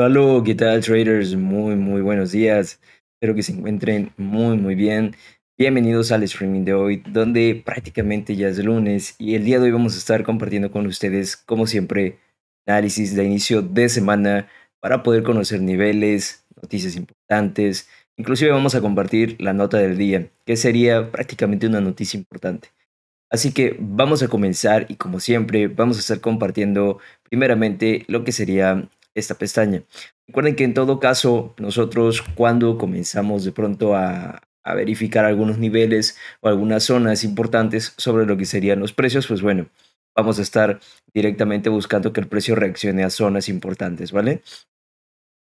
hola ¿qué tal traders? Muy, muy buenos días. Espero que se encuentren muy, muy bien. Bienvenidos al streaming de hoy, donde prácticamente ya es lunes y el día de hoy vamos a estar compartiendo con ustedes, como siempre, análisis de inicio de semana para poder conocer niveles, noticias importantes. Inclusive vamos a compartir la nota del día, que sería prácticamente una noticia importante. Así que vamos a comenzar y como siempre vamos a estar compartiendo primeramente lo que sería esta pestaña. Recuerden que en todo caso, nosotros cuando comenzamos de pronto a, a verificar algunos niveles o algunas zonas importantes sobre lo que serían los precios, pues bueno, vamos a estar directamente buscando que el precio reaccione a zonas importantes, ¿vale?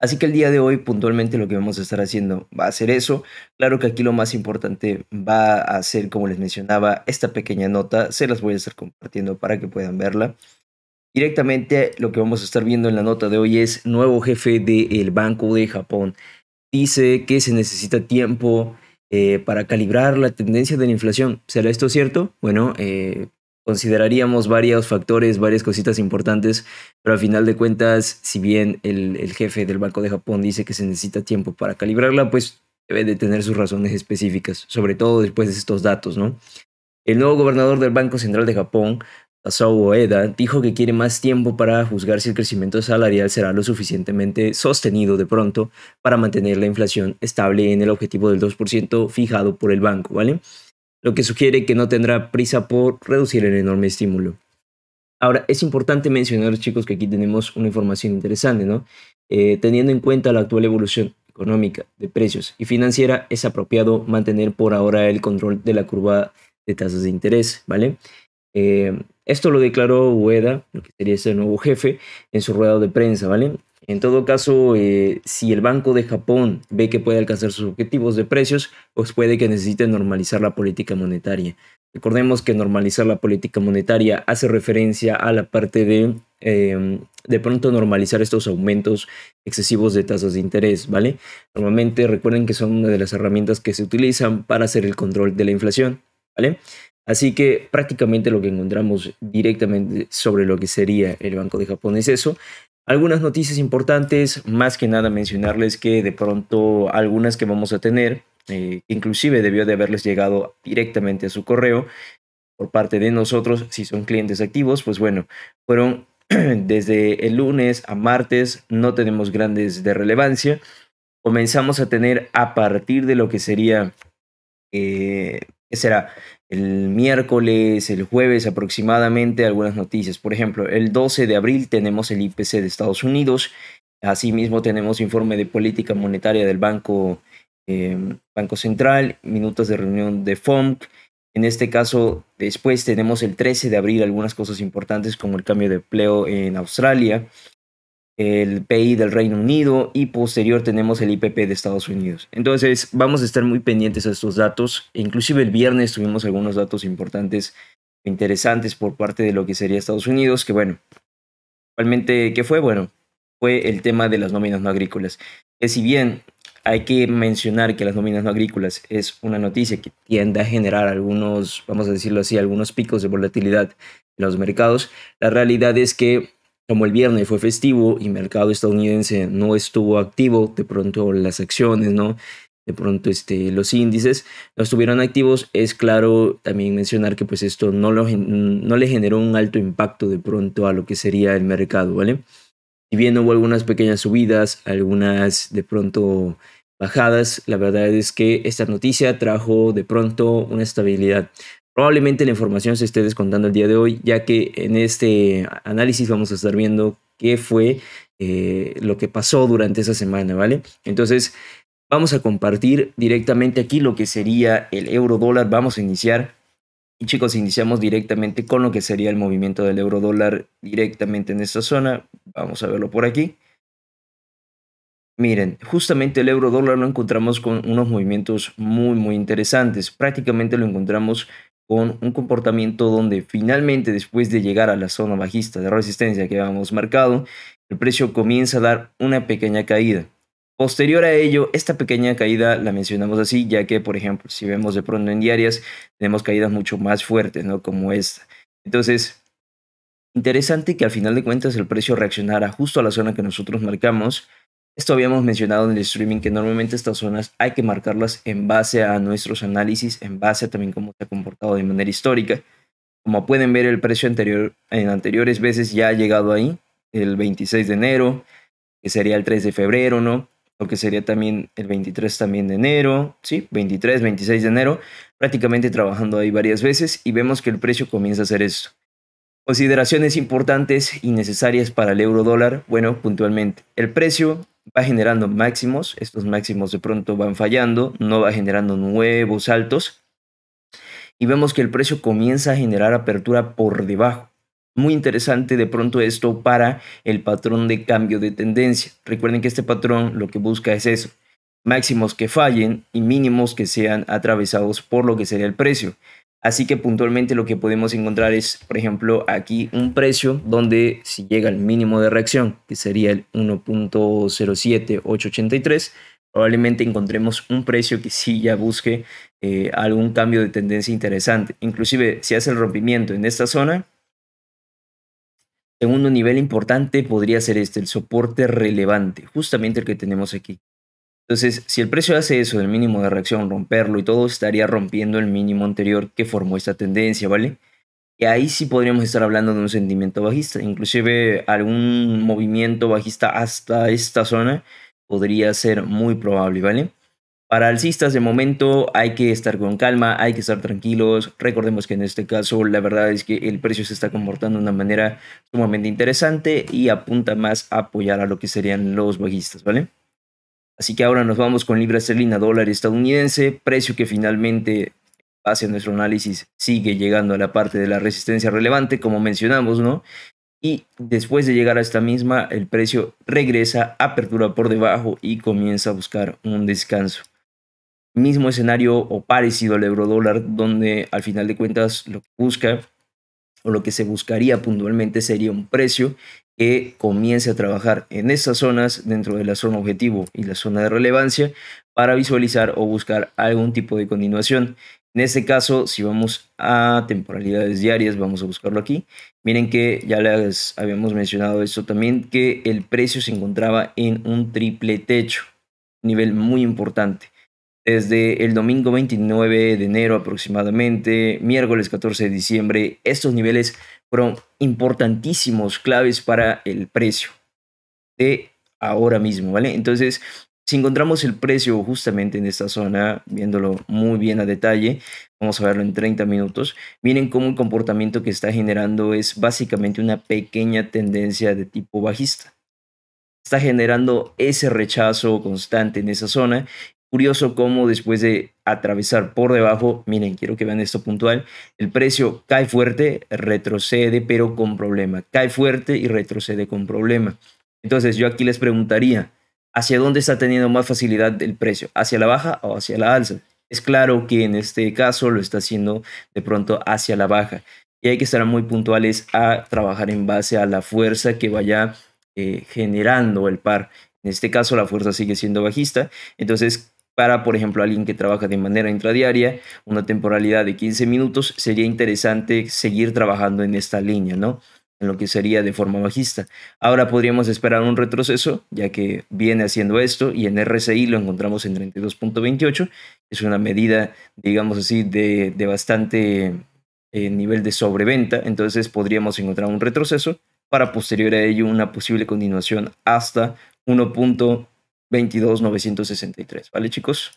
Así que el día de hoy puntualmente lo que vamos a estar haciendo va a ser eso. Claro que aquí lo más importante va a ser, como les mencionaba, esta pequeña nota. Se las voy a estar compartiendo para que puedan verla. Directamente lo que vamos a estar viendo en la nota de hoy es nuevo jefe del Banco de Japón. Dice que se necesita tiempo eh, para calibrar la tendencia de la inflación. ¿Será esto cierto? Bueno, eh, consideraríamos varios factores, varias cositas importantes, pero al final de cuentas, si bien el, el jefe del Banco de Japón dice que se necesita tiempo para calibrarla, pues debe de tener sus razones específicas, sobre todo después de estos datos, ¿no? El nuevo gobernador del Banco Central de Japón Pasó Oeda dijo que quiere más tiempo para juzgar si el crecimiento salarial será lo suficientemente sostenido de pronto para mantener la inflación estable en el objetivo del 2% fijado por el banco, ¿vale? Lo que sugiere que no tendrá prisa por reducir el enorme estímulo. Ahora, es importante mencionar, chicos, que aquí tenemos una información interesante, ¿no? Eh, teniendo en cuenta la actual evolución económica de precios y financiera, es apropiado mantener por ahora el control de la curva de tasas de interés, ¿vale? Eh, esto lo declaró Ueda, lo que sería ese nuevo jefe, en su rueda de prensa, ¿vale? En todo caso, eh, si el Banco de Japón ve que puede alcanzar sus objetivos de precios, pues puede que necesite normalizar la política monetaria. Recordemos que normalizar la política monetaria hace referencia a la parte de em, de pronto normalizar estos aumentos excesivos de tasas de interés, ¿vale? Normalmente recuerden que son una de las herramientas que se utilizan para hacer el control de la inflación, ¿vale? Así que prácticamente lo que encontramos directamente sobre lo que sería el Banco de Japón es eso. Algunas noticias importantes, más que nada mencionarles que de pronto algunas que vamos a tener, eh, inclusive debió de haberles llegado directamente a su correo por parte de nosotros, si son clientes activos, pues bueno, fueron desde el lunes a martes, no tenemos grandes de relevancia. Comenzamos a tener a partir de lo que sería eh, ¿qué será? El miércoles, el jueves aproximadamente, algunas noticias. Por ejemplo, el 12 de abril tenemos el IPC de Estados Unidos. Asimismo, tenemos informe de política monetaria del Banco, eh, Banco Central, minutos de reunión de FOMC. En este caso, después tenemos el 13 de abril algunas cosas importantes como el cambio de empleo en Australia, el PI del Reino Unido y posterior tenemos el IPP de Estados Unidos. Entonces vamos a estar muy pendientes a estos datos. Inclusive el viernes tuvimos algunos datos importantes, interesantes por parte de lo que sería Estados Unidos, que bueno, realmente, ¿qué fue? Bueno, fue el tema de las nóminas no agrícolas. Que si bien hay que mencionar que las nóminas no agrícolas es una noticia que tiende a generar algunos, vamos a decirlo así, algunos picos de volatilidad en los mercados, la realidad es que como el viernes fue festivo y mercado estadounidense no estuvo activo, de pronto las acciones, ¿no? De pronto este, los índices no estuvieron activos, es claro también mencionar que pues esto no, lo, no le generó un alto impacto de pronto a lo que sería el mercado, ¿vale? Y bien hubo algunas pequeñas subidas, algunas de pronto bajadas, la verdad es que esta noticia trajo de pronto una estabilidad. Probablemente la información se esté descontando el día de hoy, ya que en este análisis vamos a estar viendo qué fue eh, lo que pasó durante esa semana, ¿vale? Entonces, vamos a compartir directamente aquí lo que sería el euro dólar. Vamos a iniciar. Y chicos, iniciamos directamente con lo que sería el movimiento del euro dólar directamente en esta zona. Vamos a verlo por aquí. Miren, justamente el euro dólar lo encontramos con unos movimientos muy, muy interesantes. Prácticamente lo encontramos con un comportamiento donde finalmente después de llegar a la zona bajista de resistencia que habíamos marcado, el precio comienza a dar una pequeña caída. Posterior a ello, esta pequeña caída la mencionamos así, ya que, por ejemplo, si vemos de pronto en diarias, tenemos caídas mucho más fuertes, ¿no? Como esta. Entonces, interesante que al final de cuentas el precio reaccionara justo a la zona que nosotros marcamos, esto habíamos mencionado en el streaming que normalmente estas zonas hay que marcarlas en base a nuestros análisis, en base a también cómo se ha comportado de manera histórica. Como pueden ver, el precio anterior en anteriores veces ya ha llegado ahí, el 26 de enero, que sería el 3 de febrero, ¿no? Lo que sería también el 23 también de enero, sí, 23, 26 de enero, prácticamente trabajando ahí varias veces y vemos que el precio comienza a hacer esto. Consideraciones importantes y necesarias para el euro dólar, bueno, puntualmente, el precio va generando máximos, estos máximos de pronto van fallando, no va generando nuevos altos y vemos que el precio comienza a generar apertura por debajo. Muy interesante de pronto esto para el patrón de cambio de tendencia. Recuerden que este patrón lo que busca es eso, máximos que fallen y mínimos que sean atravesados por lo que sería el precio. Así que puntualmente lo que podemos encontrar es, por ejemplo, aquí un precio donde si llega al mínimo de reacción, que sería el 1.07883, probablemente encontremos un precio que sí ya busque eh, algún cambio de tendencia interesante. Inclusive si hace el rompimiento en esta zona, segundo nivel importante podría ser este, el soporte relevante, justamente el que tenemos aquí. Entonces, si el precio hace eso, el mínimo de reacción, romperlo y todo, estaría rompiendo el mínimo anterior que formó esta tendencia, ¿vale? Y ahí sí podríamos estar hablando de un sentimiento bajista. Inclusive algún movimiento bajista hasta esta zona podría ser muy probable, ¿vale? Para alcistas de momento hay que estar con calma, hay que estar tranquilos. Recordemos que en este caso la verdad es que el precio se está comportando de una manera sumamente interesante y apunta más a apoyar a lo que serían los bajistas, ¿vale? Así que ahora nos vamos con libra esterlina dólar estadounidense, precio que finalmente, a nuestro análisis, sigue llegando a la parte de la resistencia relevante, como mencionamos, ¿no? Y después de llegar a esta misma, el precio regresa, apertura por debajo y comienza a buscar un descanso. Mismo escenario o parecido al euro dólar, donde al final de cuentas lo busca o lo que se buscaría puntualmente sería un precio que comience a trabajar en esas zonas dentro de la zona objetivo y la zona de relevancia para visualizar o buscar algún tipo de continuación. En este caso, si vamos a temporalidades diarias, vamos a buscarlo aquí. Miren que ya les habíamos mencionado esto también, que el precio se encontraba en un triple techo, nivel muy importante desde el domingo 29 de enero aproximadamente, miércoles 14 de diciembre, estos niveles fueron importantísimos, claves para el precio de ahora mismo, ¿vale? Entonces, si encontramos el precio justamente en esta zona, viéndolo muy bien a detalle, vamos a verlo en 30 minutos, miren cómo el comportamiento que está generando es básicamente una pequeña tendencia de tipo bajista está generando ese rechazo constante en esa zona Curioso cómo después de atravesar por debajo, miren, quiero que vean esto puntual, el precio cae fuerte, retrocede, pero con problema. Cae fuerte y retrocede con problema. Entonces yo aquí les preguntaría, ¿hacia dónde está teniendo más facilidad el precio? ¿Hacia la baja o hacia la alza? Es claro que en este caso lo está haciendo de pronto hacia la baja. Y hay que estar muy puntuales a trabajar en base a la fuerza que vaya eh, generando el par. En este caso la fuerza sigue siendo bajista. Entonces para, por ejemplo, alguien que trabaja de manera intradiaria, una temporalidad de 15 minutos, sería interesante seguir trabajando en esta línea, ¿no? En lo que sería de forma bajista. Ahora podríamos esperar un retroceso, ya que viene haciendo esto y en RSI lo encontramos en 32.28. Es una medida, digamos así, de, bastante eh, nivel de sobreventa, entonces podríamos encontrar un retroceso para posterior a ello una posible continuación hasta 1. 22,963, ¿vale chicos?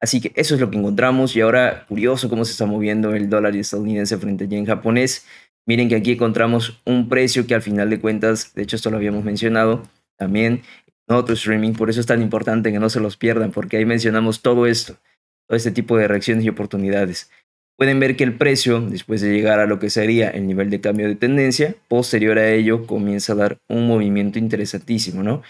Así que eso es lo que encontramos y ahora curioso cómo se está moviendo el dólar estadounidense frente al yen japonés. Miren que aquí encontramos un precio que al final de cuentas, de hecho esto lo habíamos mencionado también en otro streaming, por eso es tan importante que no se los pierdan porque ahí mencionamos todo esto, todo este tipo de reacciones y oportunidades. Pueden ver que el precio, después de llegar a lo que sería el nivel de cambio de tendencia, posterior a ello comienza a dar un movimiento interesantísimo, ¿no?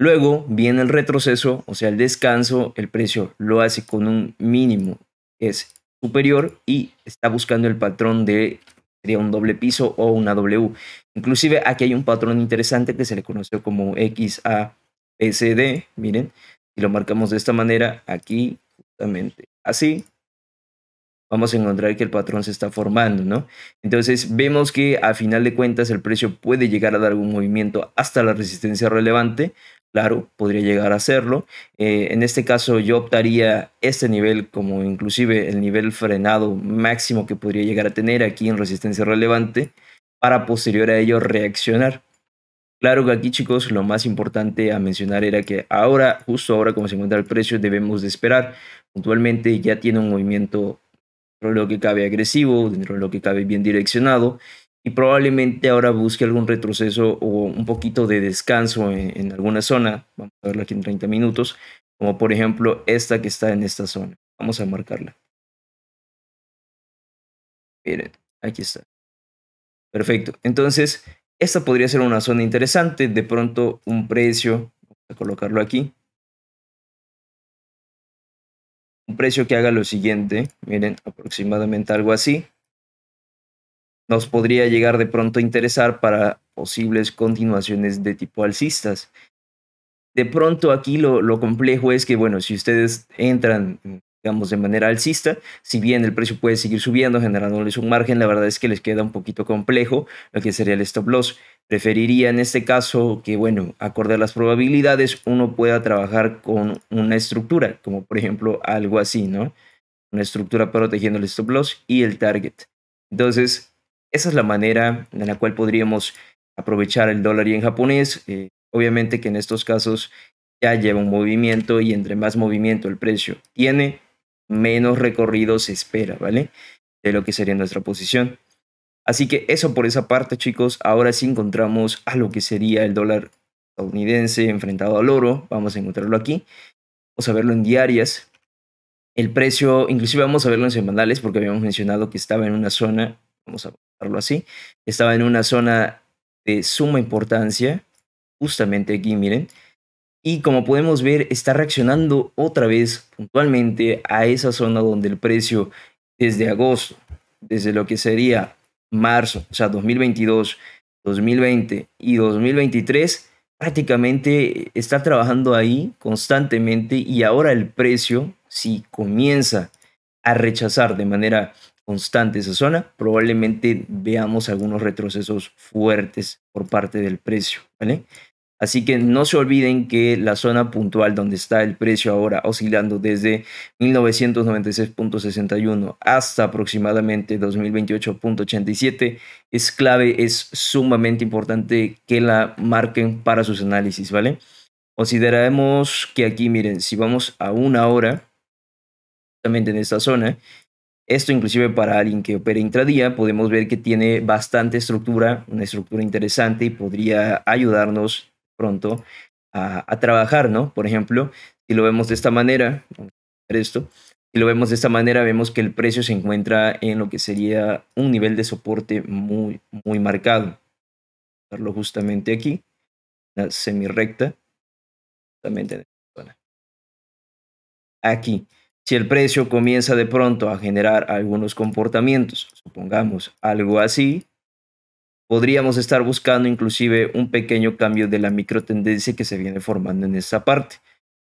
Luego viene el retroceso, o sea, el descanso, el precio lo hace con un mínimo es superior y está buscando el patrón de un doble piso o una W. Inclusive aquí hay un patrón interesante que se le conoció como XASD, miren, y lo marcamos de esta manera, aquí justamente así, vamos a encontrar que el patrón se está formando, ¿no? Entonces vemos que a final de cuentas el precio puede llegar a dar un movimiento hasta la resistencia relevante, Claro, podría llegar a hacerlo. Eh, en este caso yo optaría este nivel como inclusive el nivel frenado máximo que podría llegar a tener aquí en resistencia relevante para posterior a ello reaccionar. Claro que aquí chicos lo más importante a mencionar era que ahora, justo ahora como se encuentra el precio, debemos de esperar. Puntualmente ya tiene un movimiento dentro de lo que cabe agresivo, dentro de lo que cabe bien direccionado y probablemente ahora busque algún retroceso o un poquito de descanso en, alguna zona. Vamos a verlo aquí en 30 minutos, como por ejemplo esta que está en esta zona. Vamos a marcarla. Miren, aquí está. Perfecto. Entonces, esta podría ser una zona interesante. De pronto, un precio, vamos a colocarlo aquí. Un precio que haga lo siguiente, miren, aproximadamente algo así nos podría llegar de pronto a interesar para posibles continuaciones de tipo alcistas. De pronto aquí lo, lo complejo es que, bueno, si ustedes entran, digamos, de manera alcista, si bien el precio puede seguir subiendo, generándoles un margen, la verdad es que les queda un poquito complejo lo que sería el stop loss. Preferiría en este caso que, bueno, acorde a las probabilidades, uno pueda trabajar con una estructura, como por ejemplo algo así, ¿no? Una estructura protegiendo el stop loss y el target. Entonces, esa es la manera en la cual podríamos aprovechar el dólar y en japonés. Eh, obviamente que en estos casos ya lleva un movimiento y entre más movimiento el precio tiene, menos recorrido se espera, ¿vale? De lo que sería nuestra posición. Así que eso por esa parte, chicos. Ahora sí encontramos a lo que sería el dólar estadounidense enfrentado al oro. Vamos a encontrarlo aquí. Vamos a verlo en diarias. El precio, inclusive vamos a verlo en semanales porque habíamos mencionado que estaba en una zona. Vamos a así, estaba en una zona de suma importancia, justamente aquí, miren. Y como podemos ver, está reaccionando otra vez puntualmente a esa zona donde el precio desde agosto, desde lo que sería marzo, o sea, 2022, 2020 y 2023, prácticamente está trabajando ahí constantemente y ahora el precio, si comienza a rechazar de manera constante esa zona, probablemente veamos algunos retrocesos fuertes por parte del precio, ¿vale? Así que no se olviden que la zona puntual donde está el precio ahora oscilando desde 1996.61 hasta aproximadamente 2028.87 es clave, es sumamente importante que la marquen para sus análisis, ¿vale? Consideraremos que aquí, miren, si vamos a una hora, justamente en esta zona, esto inclusive para alguien que opera intradía, podemos ver que tiene bastante estructura, una estructura interesante y podría ayudarnos pronto a, trabajar, ¿no? Por ejemplo, si lo vemos de esta manera, esto, si lo vemos de esta manera, vemos que el precio se encuentra en lo que sería un nivel de soporte muy, muy marcado. Verlo justamente aquí, la semirrecta, justamente en esta zona. Aquí. Si el precio comienza de pronto a generar algunos comportamientos, supongamos algo así, podríamos estar buscando inclusive un pequeño cambio de la microtendencia que se viene formando en esta parte.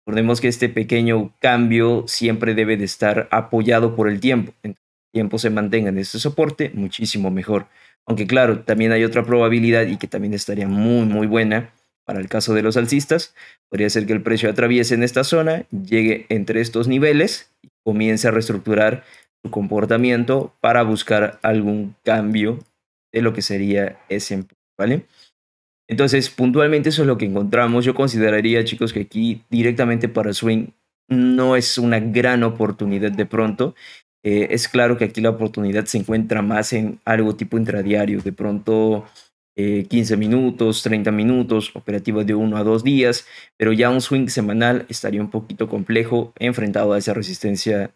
Recordemos que este pequeño cambio siempre debe de estar apoyado por el tiempo. Entonces, el tiempo se mantenga en este soporte, muchísimo mejor. Aunque claro, también hay otra probabilidad y que también estaría muy, muy buena, para el caso de los alcistas, podría ser que el precio atraviese en esta zona, llegue entre estos niveles y comience a reestructurar su comportamiento para buscar algún cambio de lo que sería ese empleo, ¿vale? Entonces, puntualmente eso es lo que encontramos. Yo consideraría, chicos, que aquí directamente para swing no es una gran oportunidad de pronto. Eh, es claro que aquí la oportunidad se encuentra más en algo tipo intradiario. De pronto, eh, 15 minutos, 30 minutos, operativas de 1 a 2 días, pero ya un swing semanal estaría un poquito complejo enfrentado a esa resistencia,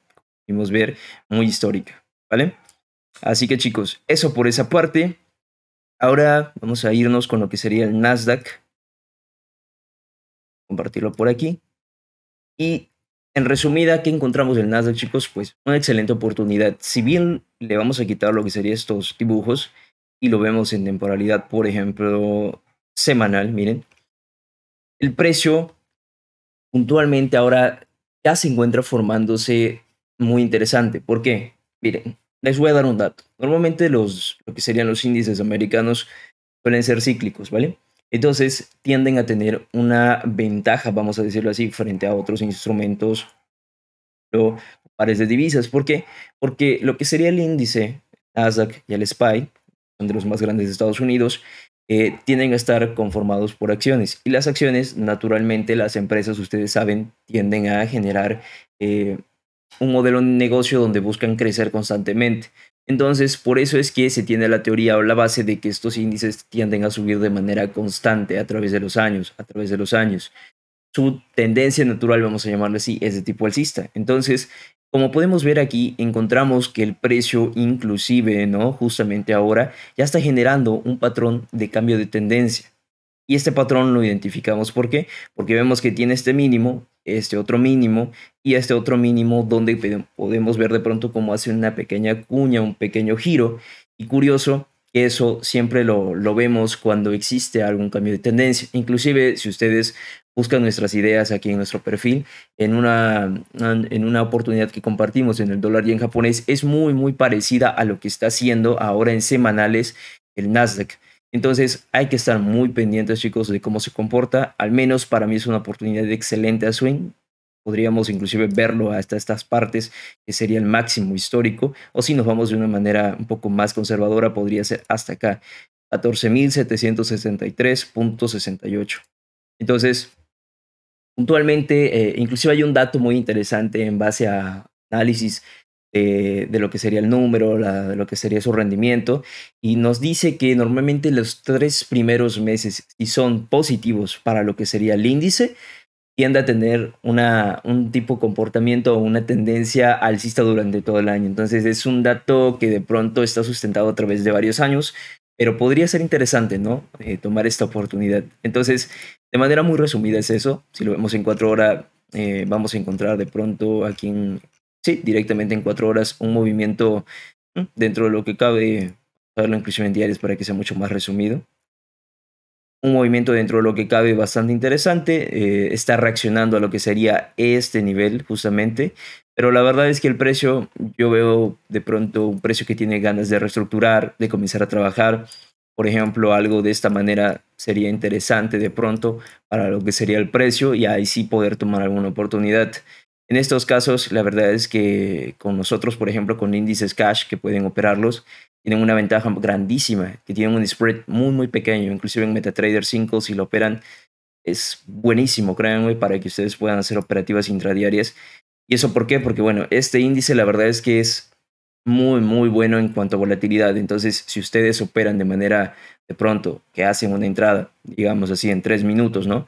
como ver, muy histórica, ¿vale? Así que chicos, eso por esa parte. Ahora vamos a irnos con lo que sería el Nasdaq. Compartirlo por aquí. Y en resumida, ¿qué encontramos el Nasdaq, chicos? Pues una excelente oportunidad. Si bien le vamos a quitar lo que serían estos dibujos, y lo vemos en temporalidad, por ejemplo, semanal, miren, el precio puntualmente ahora ya se encuentra formándose muy interesante. ¿Por qué? Miren, les voy a dar un dato. Normalmente los, lo que serían los índices americanos suelen ser cíclicos, ¿vale? Entonces tienden a tener una ventaja, vamos a decirlo así, frente a otros instrumentos o pares de divisas. ¿Por qué? Porque lo que sería el índice Nasdaq y el SPY de los más grandes de Estados Unidos, eh, tienden a estar conformados por acciones. Y las acciones, naturalmente, las empresas, ustedes saben, tienden a generar eh, un modelo de negocio donde buscan crecer constantemente. Entonces, por eso es que se tiene la teoría o la base de que estos índices tienden a subir de manera constante a través de los años, a través de los años. Su tendencia natural, vamos a llamarlo así, es de tipo alcista. Entonces, como podemos ver aquí, encontramos que el precio inclusive, ¿no? Justamente ahora ya está generando un patrón de cambio de tendencia. Y este patrón lo identificamos ¿por qué? Porque vemos que tiene este mínimo, este otro mínimo y este otro mínimo donde podemos ver de pronto cómo hace una pequeña cuña, un pequeño giro. Y curioso eso siempre lo, vemos cuando existe algún cambio de tendencia. Inclusive si ustedes buscan nuestras ideas aquí en nuestro perfil, en una, en una oportunidad que compartimos en el dólar y en japonés, es muy, muy parecida a lo que está haciendo ahora en semanales el Nasdaq. Entonces hay que estar muy pendientes chicos de cómo se comporta. Al menos para mí es una oportunidad excelente a swing podríamos inclusive verlo hasta estas partes, que sería el máximo histórico, o si nos vamos de una manera un poco más conservadora, podría ser hasta acá, 14.763.68. Entonces, puntualmente, eh, inclusive hay un dato muy interesante en base a análisis de, lo que sería el número, de lo que sería su rendimiento, y nos dice que normalmente los tres primeros meses, si son positivos para lo que sería el índice, tiende a tener una, un tipo de comportamiento o una tendencia alcista durante todo el año. Entonces es un dato que de pronto está sustentado a través de varios años, pero podría ser interesante, ¿no? Eh, tomar esta oportunidad. Entonces, de manera muy resumida es eso. Si lo vemos en cuatro horas, eh, vamos a encontrar de pronto aquí, en, sí, directamente en cuatro horas, un movimiento dentro de lo que cabe, verlo en en diarios para que sea mucho más resumido un movimiento dentro de lo que cabe bastante interesante. Eh, está reaccionando a lo que sería este nivel justamente. Pero la verdad es que el precio, yo veo de pronto un precio que tiene ganas de reestructurar, de comenzar a trabajar. Por ejemplo, algo de esta manera sería interesante de pronto para lo que sería el precio y ahí sí poder tomar alguna oportunidad. En estos casos, la verdad es que con nosotros, por ejemplo, con índices cash que pueden operarlos, tienen una ventaja grandísima, que tienen un spread muy, muy pequeño. Inclusive en MetaTrader 5, si lo operan, es buenísimo, créanme, para que ustedes puedan hacer operativas intradiarias. ¿Y eso por qué? Porque, bueno, este índice la verdad es que es muy, muy bueno en cuanto a volatilidad. Entonces, si ustedes operan de manera, de pronto, que hacen una entrada, digamos así, en tres minutos, ¿no?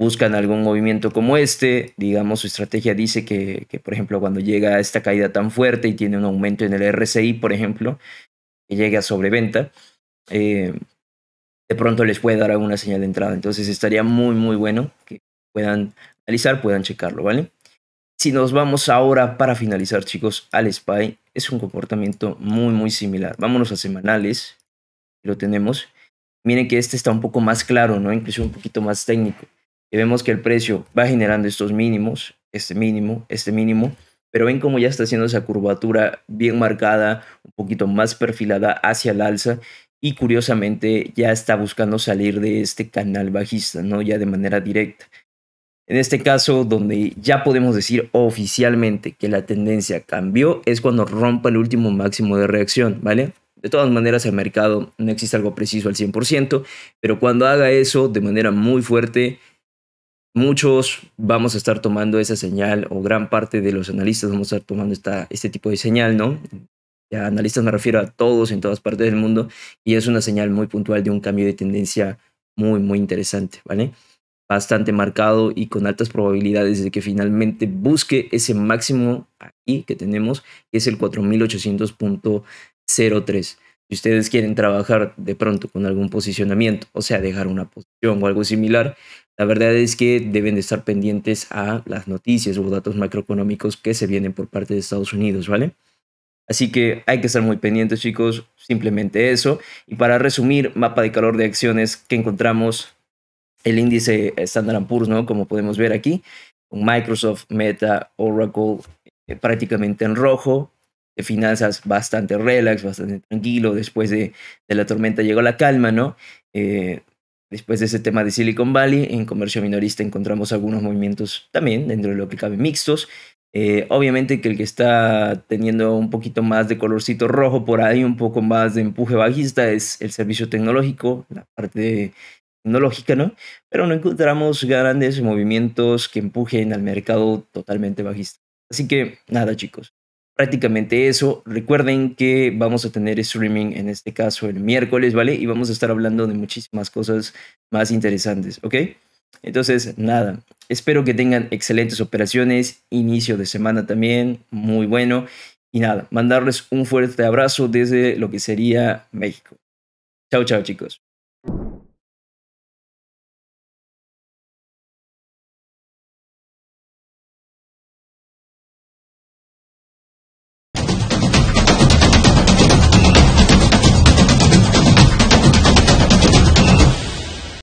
buscan algún movimiento como este. Digamos, su estrategia dice que, por ejemplo, cuando llega a esta caída tan fuerte y tiene un aumento en el RSI, por ejemplo, que llegue a sobreventa, eh, de pronto les puede dar alguna señal de entrada. Entonces estaría muy, muy bueno que puedan analizar, puedan checarlo, ¿vale? Si nos vamos ahora para finalizar, chicos, al SPY, es un comportamiento muy, muy similar. Vámonos a semanales, lo tenemos. Miren que este está un poco más claro, ¿no? Incluso un poquito más técnico y vemos que el precio va generando estos mínimos, este mínimo, este mínimo, pero ven cómo ya está haciendo esa curvatura bien marcada, un poquito más perfilada hacia el alza y curiosamente ya está buscando salir de este canal bajista, ¿no? Ya de manera directa. En este caso, donde ya podemos decir oficialmente que la tendencia cambió, es cuando rompa el último máximo de reacción, ¿vale? De todas maneras, el mercado no existe algo preciso al 100%, pero cuando haga eso de manera muy fuerte, Muchos vamos a estar tomando esa señal, o gran parte de los analistas vamos a estar tomando esta, este tipo de señal, ¿no? ya analistas me refiero a todos en todas partes del mundo, y es una señal muy puntual de un cambio de tendencia muy, muy interesante, ¿vale? Bastante marcado y con altas probabilidades de que finalmente busque ese máximo aquí que tenemos, que es el 4800.03. Si ustedes quieren trabajar de pronto con algún posicionamiento, o sea, dejar una posición o algo similar, la verdad es que deben de estar pendientes a las noticias o datos macroeconómicos que se vienen por parte de Estados Unidos, ¿vale? Así que hay que estar muy pendientes, chicos, simplemente eso. Y para resumir, mapa de calor de acciones que encontramos el índice Standard Poor's, ¿no? Como podemos ver aquí, con Microsoft, Meta, Oracle eh, prácticamente en rojo, de finanzas bastante relax, bastante tranquilo, después de, de la tormenta llegó la calma, ¿no? Eh, Después de ese tema de Silicon Valley, en comercio minorista encontramos algunos movimientos también, dentro de lo que cabe, mixtos. Eh, obviamente que el que está teniendo un poquito más de colorcito rojo por ahí, un poco más de empuje bajista, es el servicio tecnológico, la parte tecnológica, ¿no? Pero no encontramos grandes movimientos que empujen al mercado totalmente bajista. Así que nada, chicos prácticamente eso. Recuerden que vamos a tener streaming en este caso el miércoles, ¿vale? Y vamos a estar hablando de muchísimas cosas más interesantes, ¿ok? Entonces, nada, espero que tengan excelentes operaciones, inicio de semana también, muy bueno. Y nada, mandarles un fuerte abrazo desde lo que sería México. Chao, chao chicos.